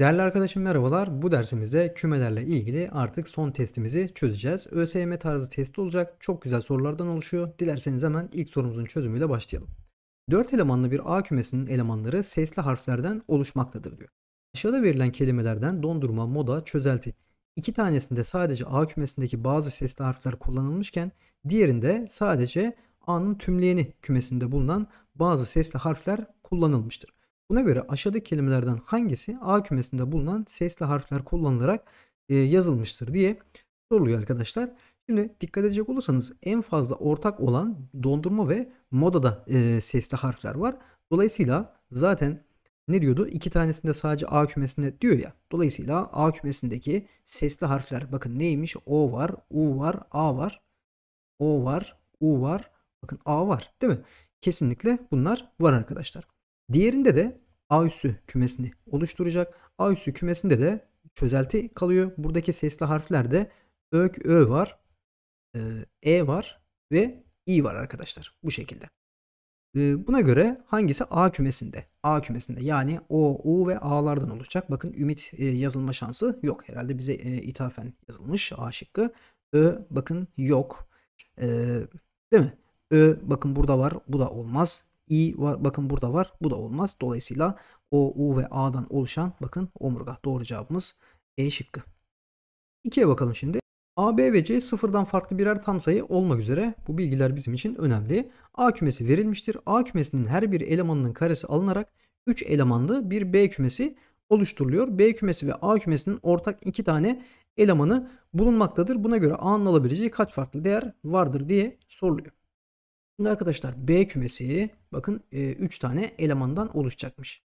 Değerli arkadaşım merhabalar. Bu dersimizde kümelerle ilgili artık son testimizi çözeceğiz. ÖSYM tarzı testi olacak. Çok güzel sorulardan oluşuyor. Dilerseniz hemen ilk sorumuzun çözümüyle başlayalım. 4 elemanlı bir A kümesinin elemanları sesli harflerden oluşmaktadır diyor. Aşağıda verilen kelimelerden dondurma, moda, çözelti. İki tanesinde sadece A kümesindeki bazı sesli harfler kullanılmışken diğerinde sadece A'nın tümleyeni kümesinde bulunan bazı sesli harfler kullanılmıştır. Buna göre aşağıdaki kelimelerden hangisi A kümesinde bulunan sesli harfler kullanılarak e, yazılmıştır diye soruluyor arkadaşlar. Şimdi dikkat edecek olursanız en fazla ortak olan dondurma ve modada e, sesli harfler var. Dolayısıyla zaten ne diyordu? İki tanesinde sadece A kümesinde diyor ya. Dolayısıyla A kümesindeki sesli harfler bakın neymiş? O var, U var, A var. O var, U var. Bakın A var değil mi? Kesinlikle bunlar var arkadaşlar. Diğerinde de A üssü kümesini oluşturacak. A üssü kümesinde de çözelti kalıyor. Buradaki sesli harflerde ök ö var, e, e var ve i var arkadaşlar. Bu şekilde. E, buna göre hangisi A kümesinde? A kümesinde yani O, U ve A'lardan oluşacak. Bakın ümit e, yazılma şansı yok. Herhalde bize ithafen yazılmış A şıkkı. Ö bakın yok. Değil mi? Ö bakın burada var. Bu da olmaz i var. Bakın burada var. Bu da olmaz. Dolayısıyla o, u ve a'dan oluşan bakın omurga. Doğru cevabımız E şıkkı. 2'ye bakalım şimdi. A, B ve C sıfırdan farklı birer tam sayı olmak üzere bu bilgiler bizim için önemli. A kümesi verilmiştir. A kümesinin her bir elemanının karesi alınarak 3 elemanlı bir B kümesi oluşturuluyor. B kümesi ve A kümesinin ortak 2 tane elemanı bulunmaktadır. Buna göre A'nın alabileceği kaç farklı değer vardır diye soruluyor. Şimdi arkadaşlar B kümesi Bakın 3 e, tane elemandan oluşacakmış.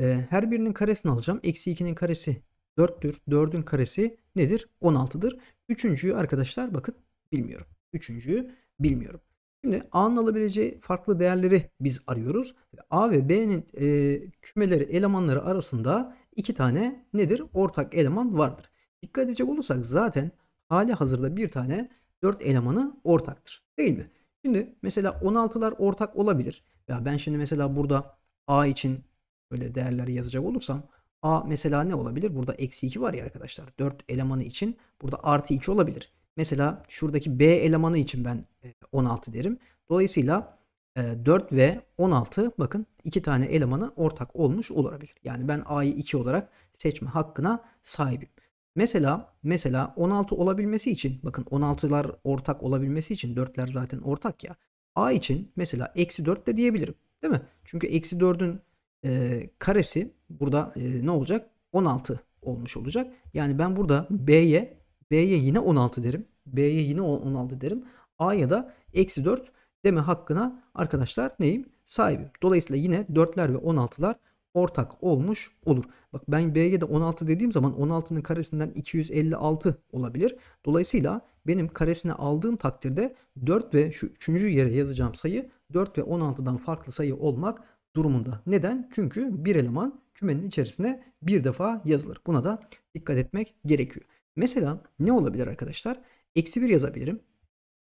E, her birinin karesini alacağım. Eksi 2'nin karesi 4'tür. 4'ün karesi nedir? 16'dır. Üçüncüyü arkadaşlar bakın bilmiyorum. Üçüncüyü bilmiyorum. Şimdi A'nın alabileceği farklı değerleri biz arıyoruz. A ve B'nin e, kümeleri elemanları arasında iki tane nedir? Ortak eleman vardır. Dikkat edecek olursak zaten hali hazırda bir tane 4 elemanı ortaktır. Değil mi? Şimdi mesela 16'lar ortak olabilir. Ya ben şimdi mesela burada A için böyle değerleri yazacak olursam A mesela ne olabilir? Burada eksi 2 var ya arkadaşlar. 4 elemanı için burada artı 2 olabilir. Mesela şuradaki B elemanı için ben 16 e, derim. Dolayısıyla 4 e, ve 16 bakın 2 tane elemanı ortak olmuş olabilir. Yani ben A'yı 2 olarak seçme hakkına sahibim. Mesela mesela 16 olabilmesi için bakın 16'lar ortak olabilmesi için 4'ler zaten ortak ya. A için mesela eksi 4 de diyebilirim. Değil mi? Çünkü eksi 4'ün e, karesi burada e, ne olacak? 16 olmuş olacak. Yani ben burada B'ye B'ye yine 16 derim. B'ye yine 16 derim. A'ya da eksi 4 deme hakkına arkadaşlar neyim? Sahibim. Dolayısıyla yine 4'ler ve 16'lar ortak olmuş olur. Bak ben B'ye de 16 dediğim zaman 16'nın karesinden 256 olabilir. Dolayısıyla benim karesine aldığım takdirde 4 ve şu üçüncü yere yazacağım sayı 4 ve 16'dan farklı sayı olmak durumunda. Neden? Çünkü bir eleman kümenin içerisine bir defa yazılır. Buna da dikkat etmek gerekiyor. Mesela ne olabilir arkadaşlar? Eksi 1 yazabilirim.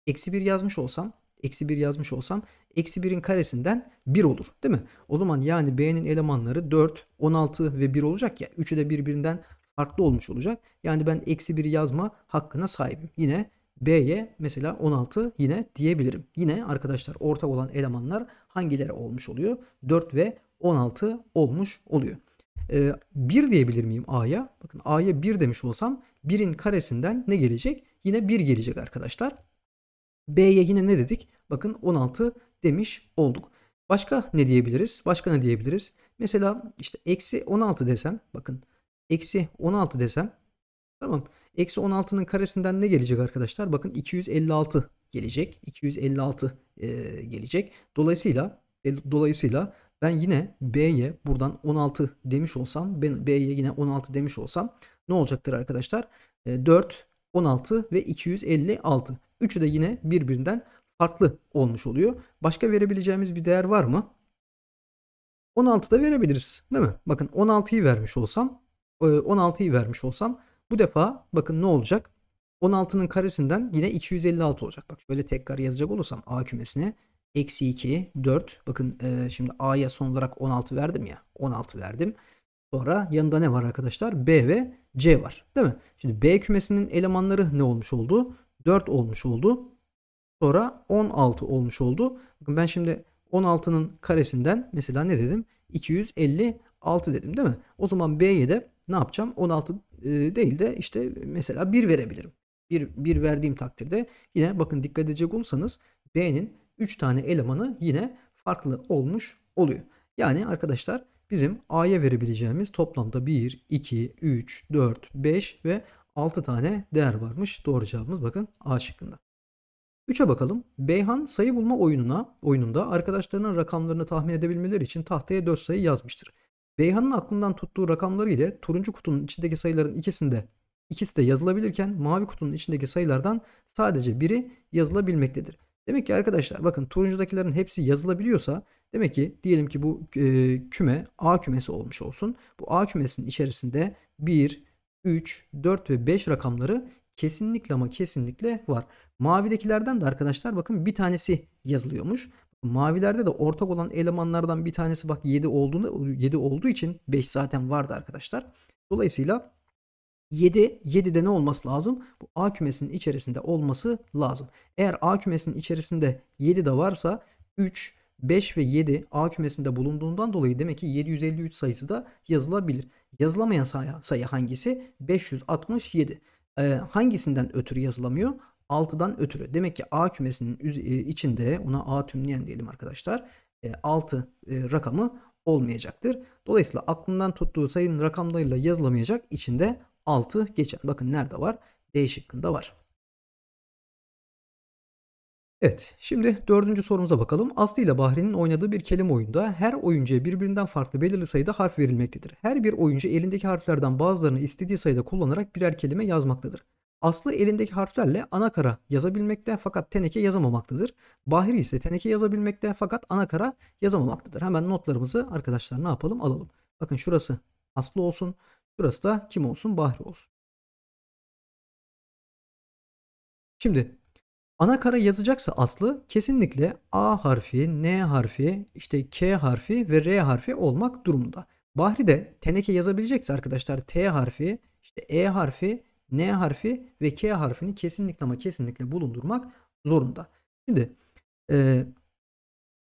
Eksi 1 yazmış olsam eksi 1 yazmış olsam eksi 1'in karesinden 1 olur değil mi? O zaman yani B'nin elemanları 4, 16 ve 1 olacak ya. Üçü de birbirinden farklı olmuş olacak. Yani ben eksi 1 yazma hakkına sahibim. Yine B'ye mesela 16 yine diyebilirim. Yine arkadaşlar ortak olan elemanlar hangileri olmuş oluyor? 4 ve 16 olmuş oluyor. Ee, 1 diyebilir miyim A'ya? Bakın A'ya 1 demiş olsam 1'in karesinden ne gelecek? Yine 1 gelecek arkadaşlar. B'ye yine ne dedik? Bakın 16 demiş olduk. Başka ne diyebiliriz? Başka ne diyebiliriz? Mesela işte eksi 16 desem bakın eksi 16 desem tamam. Eksi 16'nın karesinden ne gelecek arkadaşlar? Bakın 256 gelecek. 256 e, gelecek. Dolayısıyla e, dolayısıyla ben yine B'ye buradan 16 demiş olsam ben B'ye yine 16 demiş olsam ne olacaktır arkadaşlar? E, 4 16 ve 256. Üçü de yine birbirinden farklı olmuş oluyor. Başka verebileceğimiz bir değer var mı? 16 da verebiliriz değil mi? Bakın 16'yı vermiş olsam 16'yı e, vermiş olsam bu defa bakın ne olacak? 16'nın karesinden yine 256 olacak. Bak şöyle tekrar yazacak olursam A kümesine eksi 2, 4. Bakın e, şimdi A'ya son olarak 16 verdim ya. 16 verdim. Sonra yanında ne var arkadaşlar? B ve C var. Değil mi? Şimdi B kümesinin elemanları ne olmuş oldu? 4 olmuş oldu. Sonra 16 olmuş oldu. Bakın ben şimdi 16'nın karesinden mesela ne dedim? 256 dedim değil mi? O zaman B'ye de ne yapacağım? 16 e, değil de işte mesela 1 verebilirim. 1, 1 verdiğim takdirde yine bakın dikkat edecek olursanız B'nin 3 tane elemanı yine farklı olmuş oluyor. Yani arkadaşlar bizim A'ya verebileceğimiz toplamda 1, 2, 3, 4, 5 ve 6 tane değer varmış. Doğru cevabımız bakın A şıkkında. 3'e bakalım. Beyhan sayı bulma oyununa oyununda arkadaşlarının rakamlarını tahmin edebilmeleri için tahtaya 4 sayı yazmıştır. Beyhan'ın aklından tuttuğu rakamları ile turuncu kutunun içindeki sayıların ikisinde ikisi de yazılabilirken mavi kutunun içindeki sayılardan sadece biri yazılabilmektedir. Demek ki arkadaşlar bakın turuncudakilerin hepsi yazılabiliyorsa demek ki diyelim ki bu e, küme A kümesi olmuş olsun. Bu A kümesinin içerisinde 1, 3, 4 ve 5 rakamları kesinlikle ama kesinlikle var. Mavidekilerden de arkadaşlar bakın bir tanesi yazılıyormuş. Mavilerde de ortak olan elemanlardan bir tanesi bak 7 olduğunda 7 olduğu için 5 zaten vardı arkadaşlar. Dolayısıyla 7, 7'de ne olması lazım? Bu A kümesinin içerisinde olması lazım. Eğer A kümesinin içerisinde 7 de varsa 3, 5 ve 7 A kümesinde bulunduğundan dolayı demek ki 753 sayısı da yazılabilir. Yazılamayan sayı, sayı hangisi? 567. Ee, hangisinden ötürü yazılamıyor? 6'dan ötürü. Demek ki A kümesinin e, içinde ona A tümleyen diyelim arkadaşlar. 6 e, e, rakamı olmayacaktır. Dolayısıyla aklından tuttuğu sayının rakamlarıyla yazılamayacak içinde 6 geçer. Bakın nerede var? D şıkkında var. Evet şimdi dördüncü sorumuza bakalım. Aslı ile Bahri'nin oynadığı bir kelime oyunda her oyuncuya birbirinden farklı belirli sayıda harf verilmektedir. Her bir oyuncu elindeki harflerden bazılarını istediği sayıda kullanarak birer kelime yazmaktadır. Aslı elindeki harflerle anakara yazabilmekte fakat teneke yazamamaktadır. Bahri ise teneke yazabilmekte fakat anakara yazamamaktadır. Hemen notlarımızı arkadaşlar ne yapalım alalım. Bakın şurası Aslı olsun. Burası da kim olsun? Bahri olsun. Şimdi ana kara yazacaksa aslı kesinlikle A harfi, N harfi, işte K harfi ve R harfi olmak durumunda. Bahri de teneke yazabilecekse arkadaşlar T harfi, işte E harfi, N harfi ve K harfini kesinlikle ama kesinlikle bulundurmak zorunda. Şimdi e,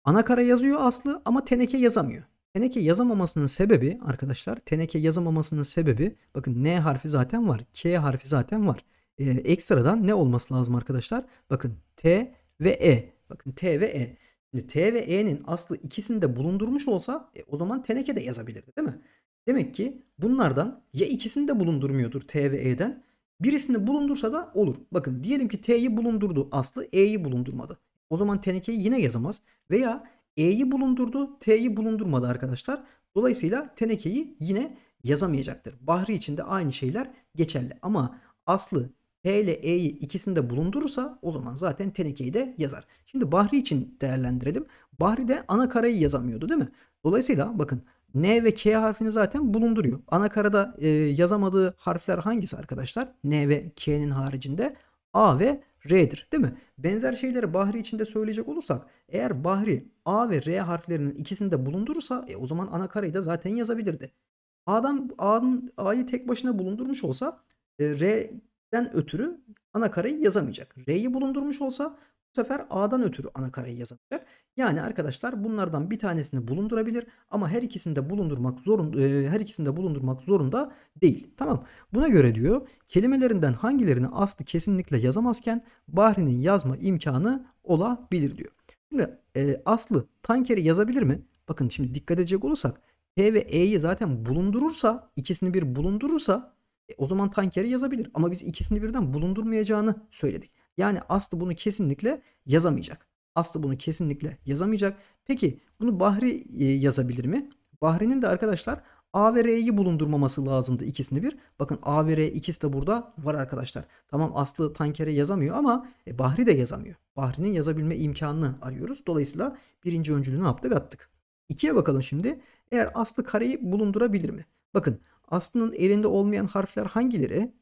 ana kara yazıyor aslı ama teneke yazamıyor. Teneke yazamamasının sebebi arkadaşlar teneke yazamamasının sebebi bakın N harfi zaten var. K harfi zaten var. Ee, ekstradan ne olması lazım arkadaşlar? Bakın T ve E. Bakın T ve E. Şimdi T ve E'nin aslı ikisini de bulundurmuş olsa e, o zaman teneke de yazabilirdi değil mi? Demek ki bunlardan ya ikisini de bulundurmuyordur T ve E'den. Birisini bulundursa da olur. Bakın diyelim ki T'yi bulundurdu aslı E'yi bulundurmadı. O zaman tenekeyi yine yazamaz. Veya E'yi bulundurdu, T'yi bulundurmadı arkadaşlar. Dolayısıyla tenekeyi yine yazamayacaktır. Bahri için de aynı şeyler geçerli. Ama aslı T ile E'yi ikisinde bulundurursa o zaman zaten tenekeyi de yazar. Şimdi Bahri için değerlendirelim. Bahri de ana karayı yazamıyordu değil mi? Dolayısıyla bakın N ve K harfini zaten bulunduruyor. Ana karada e, yazamadığı harfler hangisi arkadaşlar? N ve K'nin haricinde A ve R'dir değil mi? Benzer şeyleri Bahri içinde söyleyecek olursak eğer Bahri A ve R harflerinin ikisini de bulundurursa e, o zaman ana da zaten yazabilirdi. A'dan A'nın A'yı tek başına bulundurmuş olsa e, R'den ötürü ana yazamayacak. R'yi bulundurmuş olsa bu sefer A'dan ötürü ana karayı yazamayacak. Yani arkadaşlar bunlardan bir tanesini bulundurabilir ama her ikisinde bulundurmak zorun e, her ikisinde bulundurmak zorunda değil. Tamam. Buna göre diyor kelimelerinden hangilerini aslı kesinlikle yazamazken Bahri'nin yazma imkanı olabilir diyor. Şimdi e, aslı tankeri yazabilir mi? Bakın şimdi dikkat edecek olursak T ve E'yi zaten bulundurursa ikisini bir bulundurursa e, o zaman tankeri yazabilir. Ama biz ikisini birden bulundurmayacağını söyledik. Yani Aslı bunu kesinlikle yazamayacak. Aslı bunu kesinlikle yazamayacak. Peki bunu Bahri e, yazabilir mi? Bahri'nin de arkadaşlar A ve R'yi bulundurmaması lazımdı ikisini bir. Bakın A ve R ikisi de burada var arkadaşlar. Tamam Aslı Tanker'e yazamıyor ama e, Bahri de yazamıyor. Bahri'nin yazabilme imkanını arıyoruz. Dolayısıyla birinci öncülü ne yaptık attık. İkiye bakalım şimdi. Eğer Aslı kareyi bulundurabilir mi? Bakın Aslı'nın elinde olmayan harfler hangileri?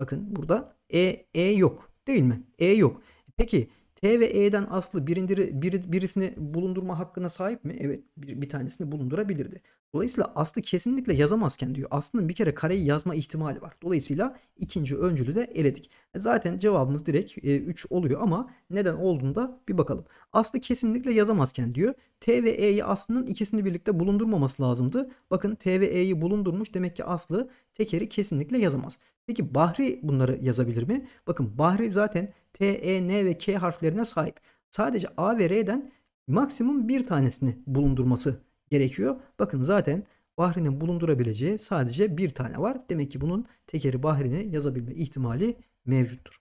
Bakın burada E, E yok. Değil mi? E yok. Peki T ve E'den aslı birindiri, bir, birisini bulundurma hakkına sahip mi? Evet bir, bir tanesini bulundurabilirdi. Dolayısıyla aslı kesinlikle yazamazken diyor. Aslının bir kere kareyi yazma ihtimali var. Dolayısıyla ikinci öncülü de eledik. E, zaten cevabımız direkt 3 e, oluyor ama neden olduğunda bir bakalım. Aslı kesinlikle yazamazken diyor. T ve E'yi aslının ikisini birlikte bulundurmaması lazımdı. Bakın T ve E'yi bulundurmuş demek ki aslı tekeri kesinlikle yazamaz. Peki Bahri bunları yazabilir mi? Bakın Bahri zaten T, E, N ve K harflerine sahip. Sadece A ve R'den maksimum bir tanesini bulundurması gerekiyor. Bakın zaten Bahri'nin bulundurabileceği sadece bir tane var. Demek ki bunun tekeri Bahri'ni yazabilme ihtimali mevcuttur.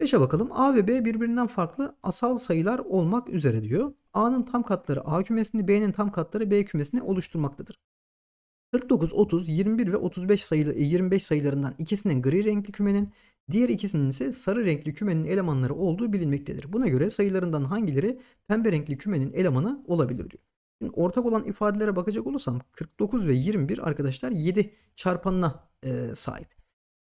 5'e bakalım. A ve B birbirinden farklı asal sayılar olmak üzere diyor. A'nın tam katları A kümesini, B'nin tam katları B kümesini oluşturmaktadır. 49, 30, 21 ve 35 sayılı 25 e, sayılarından ikisinin gri renkli kümenin, Diğer ikisinin ise sarı renkli kümenin elemanları olduğu bilinmektedir. Buna göre sayılarından hangileri pembe renkli kümenin elemanı olabilir diyor. Şimdi ortak olan ifadelere bakacak olursam 49 ve 21 arkadaşlar 7 çarpanına e, sahip.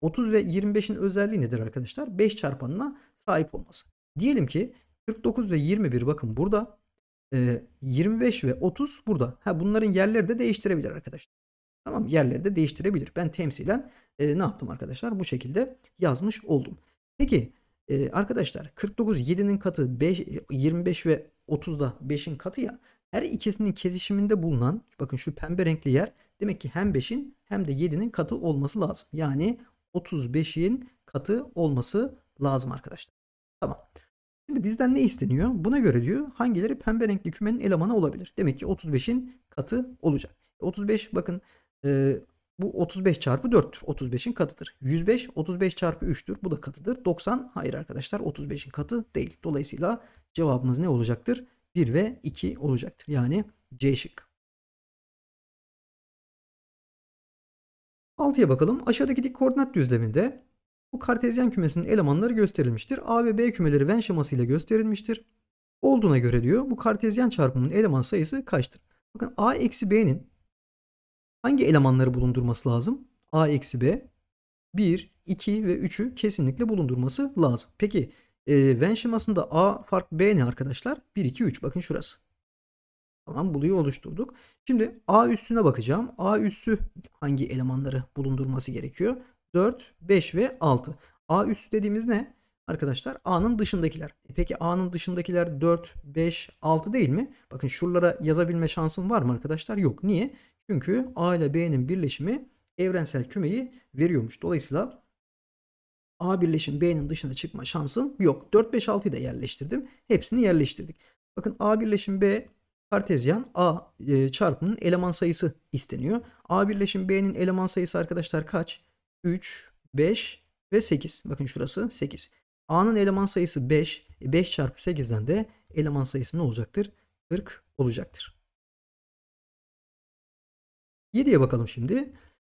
30 ve 25'in özelliği nedir arkadaşlar? 5 çarpanına sahip olması. Diyelim ki 49 ve 21 bakın burada. E, 25 ve 30 burada. Ha bunların yerleri de değiştirebilir arkadaşlar. Tamam yerleri de değiştirebilir. Ben temsilen e, ne yaptım arkadaşlar? Bu şekilde yazmış oldum. Peki e, arkadaşlar 49 7'nin katı 5, 25 ve 30'da 5'in katı ya. Her ikisinin kesişiminde bulunan bakın şu pembe renkli yer demek ki hem 5'in hem de 7'nin katı olması lazım. Yani 35'in katı olması lazım arkadaşlar. Tamam. Şimdi bizden ne isteniyor? Buna göre diyor hangileri pembe renkli kümenin elemanı olabilir. Demek ki 35'in katı olacak. 35 e, bakın e, bu 35 çarpı 4'tür. 35'in katıdır. 105 35 çarpı 3'tür. Bu da katıdır. 90 hayır arkadaşlar 35'in katı değil. Dolayısıyla cevabımız ne olacaktır? 1 ve 2 olacaktır. Yani C şık. 6'ya bakalım. Aşağıdaki dik koordinat düzleminde bu kartezyen kümesinin elemanları gösterilmiştir. A ve B kümeleri Venn şemasıyla gösterilmiştir. Olduğuna göre diyor bu kartezyen çarpımının eleman sayısı kaçtır? Bakın A eksi B'nin hangi elemanları bulundurması lazım? A eksi B 1, 2 ve 3'ü kesinlikle bulundurması lazım. Peki e, Venn şemasında A fark B ne arkadaşlar? 1, 2, 3 bakın şurası. Tamam buluyu oluşturduk. Şimdi A üssüne bakacağım. A üssü hangi elemanları bulundurması gerekiyor? 4, 5 ve 6. A üssü dediğimiz ne? Arkadaşlar A'nın dışındakiler. E, peki A'nın dışındakiler 4, 5, 6 değil mi? Bakın şuralara yazabilme şansım var mı arkadaşlar? Yok. Niye? Çünkü A ile B'nin birleşimi evrensel kümeyi veriyormuş. Dolayısıyla A birleşim B'nin dışına çıkma şansın yok. 4, 5, 6'yı da yerleştirdim. Hepsini yerleştirdik. Bakın A birleşim B kartezyen A e, çarpımının eleman sayısı isteniyor. A birleşim B'nin eleman sayısı arkadaşlar kaç? 3, 5 ve 8. Bakın şurası 8. A'nın eleman sayısı 5. 5 e, çarpı 8'den de eleman sayısı ne olacaktır? 40 olacaktır. 7'ye bakalım şimdi.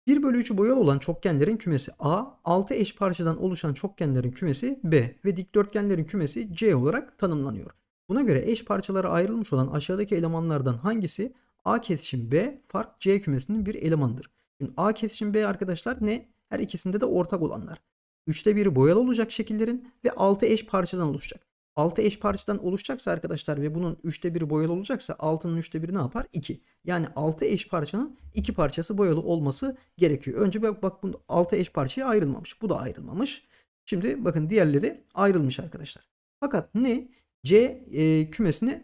1 bölü 3'ü boyalı olan çokgenlerin kümesi A, 6 eş parçadan oluşan çokgenlerin kümesi B ve dikdörtgenlerin kümesi C olarak tanımlanıyor. Buna göre eş parçalara ayrılmış olan aşağıdaki elemanlardan hangisi A kesişim B fark C kümesinin bir elemanıdır? Şimdi A kesişim B arkadaşlar ne? Her ikisinde de ortak olanlar. 3'te 1'i boyalı olacak şekillerin ve 6 eş parçadan oluşacak. 6 eş parçadan oluşacaksa arkadaşlar ve bunun 3'te 1'i boyalı olacaksa 6'nın 3'te 1'i ne yapar? 2. Yani 6 eş parçanın 2 parçası boyalı olması gerekiyor. Önce bak, bak bu 6 eş parçaya ayrılmamış. Bu da ayrılmamış. Şimdi bakın diğerleri ayrılmış arkadaşlar. Fakat ne? C e, kümesini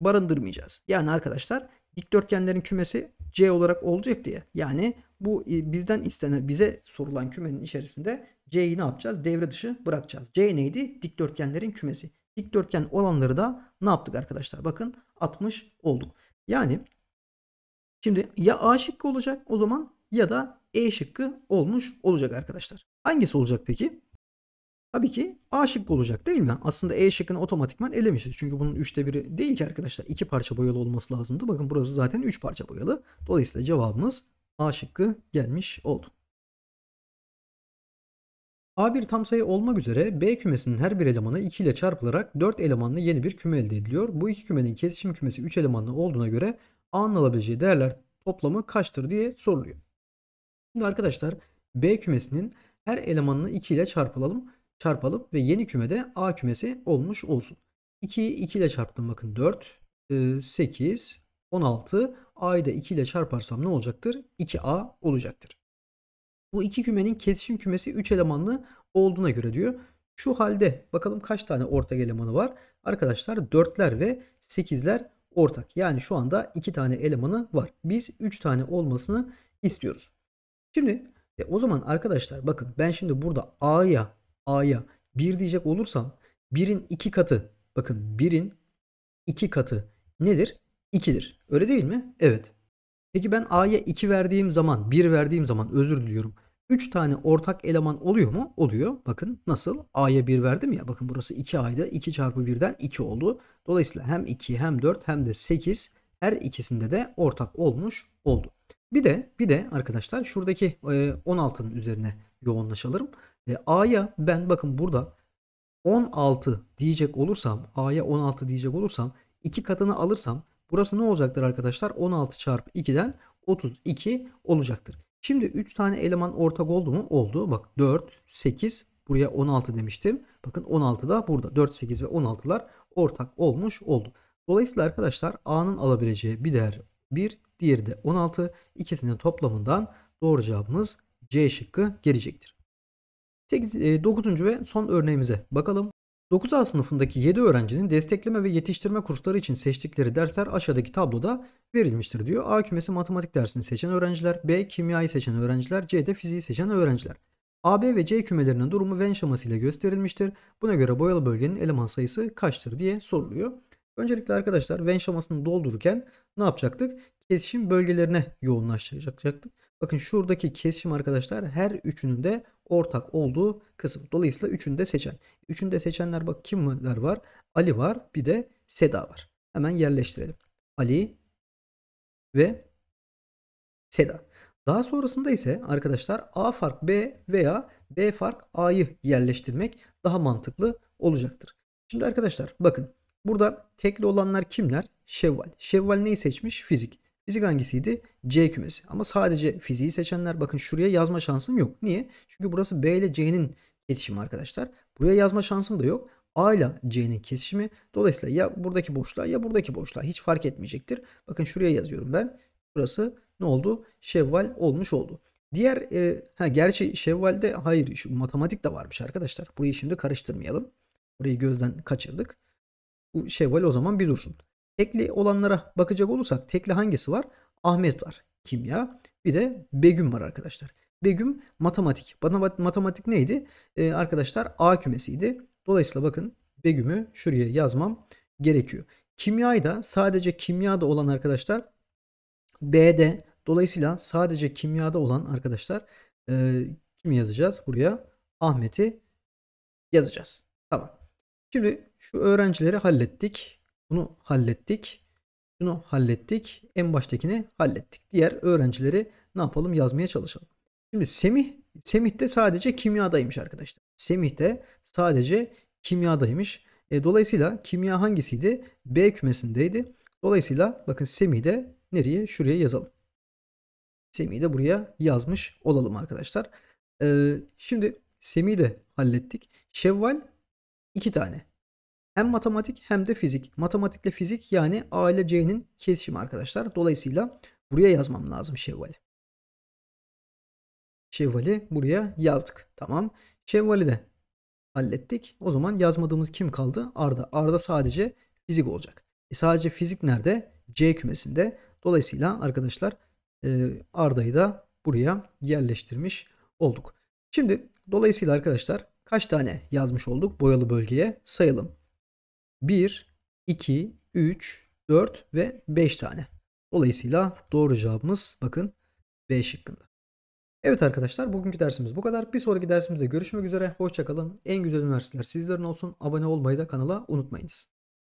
barındırmayacağız. Yani arkadaşlar dikdörtgenlerin kümesi C olarak olacak diye. Yani bu e, bizden istenen bize sorulan kümenin içerisinde C'yi ne yapacağız? Devre dışı bırakacağız. C neydi? Dikdörtgenlerin kümesi dikdörtgen olanları da ne yaptık arkadaşlar? Bakın 60 olduk. Yani şimdi ya A şıkkı olacak o zaman ya da E şıkkı olmuş olacak arkadaşlar. Hangisi olacak peki? Tabii ki A şıkkı olacak değil mi? Aslında E şıkkını otomatikman elemişiz. Çünkü bunun 3'te 1'i değil ki arkadaşlar. 2 parça boyalı olması lazımdı. Bakın burası zaten 3 parça boyalı. Dolayısıyla cevabımız A şıkkı gelmiş oldu a bir tam sayı olmak üzere B kümesinin her bir elemanı 2 ile çarpılarak 4 elemanlı yeni bir küme elde ediliyor. Bu iki kümenin kesişim kümesi 3 elemanlı olduğuna göre A'nın alabileceği değerler toplamı kaçtır diye soruluyor. Şimdi arkadaşlar B kümesinin her elemanını 2 ile çarpılalım, çarpalım ve yeni kümede A kümesi olmuş olsun. 2'yi 2 ile çarptım bakın 4, 8, 16, A'yı da 2 ile çarparsam ne olacaktır? 2A olacaktır. Bu iki kümenin kesişim kümesi 3 elemanlı olduğuna göre diyor. Şu halde bakalım kaç tane ortak elemanı var? Arkadaşlar 4'ler ve 8'ler ortak. Yani şu anda 2 tane elemanı var. Biz 3 tane olmasını istiyoruz. Şimdi e, o zaman arkadaşlar bakın ben şimdi burada A'ya A'ya 1 diyecek olursam 1'in 2 katı bakın 1'in 2 katı nedir? 2'dir. Öyle değil mi? Evet. Peki ben A'ya 2 verdiğim zaman 1 verdiğim zaman özür diliyorum. 3 tane ortak eleman oluyor mu? Oluyor. Bakın nasıl? A'ya 1 verdim ya. Bakın burası 2A'ydı. 2 çarpı 1'den 2 oldu. Dolayısıyla hem 2 hem 4 hem de 8 her ikisinde de ortak olmuş oldu. Bir de bir de arkadaşlar şuradaki 16'nın e, üzerine yoğunlaşalım. E, A'ya ben bakın burada 16 diyecek olursam A'ya 16 diyecek olursam 2 katını alırsam burası ne olacaktır arkadaşlar? 16 çarpı 2'den 32 olacaktır. Şimdi 3 tane eleman ortak oldu mu? Oldu. Bak 4, 8, buraya 16 demiştim. Bakın 16 da burada. 4, 8 ve 16'lar ortak olmuş oldu. Dolayısıyla arkadaşlar A'nın alabileceği bir değer 1, diğeri de 16. İkisinin toplamından doğru cevabımız C şıkkı gelecektir. 8, 9. E, ve son örneğimize bakalım. 9A sınıfındaki 7 öğrencinin destekleme ve yetiştirme kursları için seçtikleri dersler aşağıdaki tabloda verilmiştir diyor. A kümesi matematik dersini seçen öğrenciler, B kimyayı seçen öğrenciler, C de fiziği seçen öğrenciler. A, B ve C kümelerinin durumu Venn şeması ile gösterilmiştir. Buna göre boyalı bölgenin eleman sayısı kaçtır diye soruluyor. Öncelikle arkadaşlar Venn şemasını doldururken ne yapacaktık? Kesişim bölgelerine yoğunlaşacaktık. Bakın şuradaki kesişim arkadaşlar her üçünün de ortak olduğu kısım. Dolayısıyla üçünü de seçen. Üçünü de seçenler bak kimler var? Ali var bir de Seda var. Hemen yerleştirelim. Ali ve Seda. Daha sonrasında ise arkadaşlar A fark B veya B fark A'yı yerleştirmek daha mantıklı olacaktır. Şimdi arkadaşlar bakın burada tekli olanlar kimler? Şevval. Şevval neyi seçmiş? Fizik. Fizik hangisiydi? C kümesi. Ama sadece fiziği seçenler bakın şuraya yazma şansım yok. Niye? Çünkü burası B ile C'nin kesişimi arkadaşlar. Buraya yazma şansım da yok. A ile C'nin kesişimi. Dolayısıyla ya buradaki boşluğa ya buradaki boşluğa hiç fark etmeyecektir. Bakın şuraya yazıyorum ben. Burası ne oldu? Şevval olmuş oldu. Diğer e, ha, gerçi Şevval'de hayır şu matematik de varmış arkadaşlar. Burayı şimdi karıştırmayalım. Burayı gözden kaçırdık. Bu Şevval o zaman bir dursun. Tekli olanlara bakacak olursak tekli hangisi var? Ahmet var. Kimya. Bir de Begüm var arkadaşlar. Begüm matematik. Matematik neydi? Ee, arkadaşlar A kümesiydi. Dolayısıyla bakın Begüm'ü şuraya yazmam gerekiyor. Kimyayı da sadece kimyada olan arkadaşlar B'de. Dolayısıyla sadece kimyada olan arkadaşlar e, kimi yazacağız? Buraya Ahmet'i yazacağız. Tamam. Şimdi şu öğrencileri hallettik. Bunu hallettik. Şunu hallettik. En baştakini hallettik. Diğer öğrencileri ne yapalım yazmaya çalışalım. Şimdi Semih semih de sadece kimyadaymış arkadaşlar. Semih de sadece kimyadaymış. E, dolayısıyla kimya hangisiydi? B kümesindeydi. Dolayısıyla bakın Semih de nereye? Şuraya yazalım. Semih'i de buraya yazmış olalım arkadaşlar. E, şimdi Semih'i de hallettik. Şevval iki tane. Hem matematik hem de fizik. Matematikle fizik yani A ile C'nin kesişimi arkadaşlar. Dolayısıyla buraya yazmam lazım şevvali. Şevvali buraya yazdık. Tamam. Şevvali de hallettik. O zaman yazmadığımız kim kaldı? Arda. Arda sadece fizik olacak. E sadece fizik nerede? C kümesinde. Dolayısıyla arkadaşlar e, Arda'yı da buraya yerleştirmiş olduk. Şimdi dolayısıyla arkadaşlar kaç tane yazmış olduk boyalı bölgeye sayalım. 1, 2, 3, 4 ve 5 tane. Dolayısıyla doğru cevabımız bakın B şıkkında. Evet arkadaşlar bugünkü dersimiz bu kadar. Bir sonraki dersimizde görüşmek üzere. Hoşçakalın. En güzel üniversiteler sizlerin olsun. Abone olmayı da kanala unutmayınız.